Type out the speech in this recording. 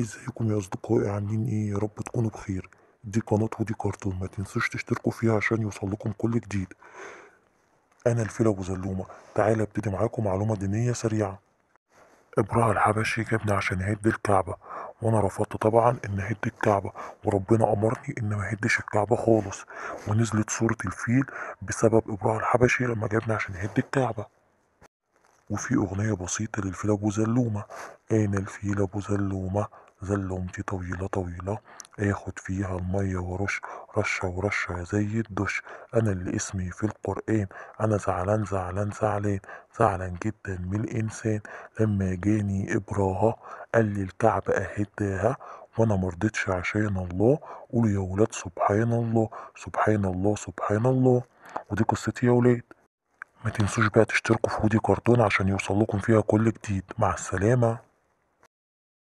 ازيكم يا اصدقائي عاملين ايه يا رب تكونوا بخير دي قناة ودي كارتون ما تنسوش تشتركوا فيها عشان يوصل لكم كل جديد انا الفيل ابو زلومه تعالى ابتدي معاكم معلومه دينيه سريعه ابراهيم الحبشي جابني عشان يهد الكعبه وانا رفضت طبعا ان اهد الكعبه وربنا امرني ان ما هدش الكعبه خالص ونزلت صوره الفيل بسبب ابراهيم الحبشي لما جابني عشان يهد الكعبه وفي اغنيه بسيطه للفيل ابو زلومه انا الفيل ابو زلومه زلمتي طويلة طويلة آخد فيها المية ورش رشة ورشة زي الدش أنا اللي اسمي في القرآن أنا زعلان زعلان زعلان زعلان جدا من الإنسان لما جاني إبراها قال لي الكعبة أهداها وانا مرضتش عشان الله قولوا يا ولاد سبحان الله سبحان الله سبحان الله ودي قصتي يا ولاد ما تنسوش بقى تشتركوا في ودي كرتون عشان يوصل لكم فيها كل جديد مع السلامه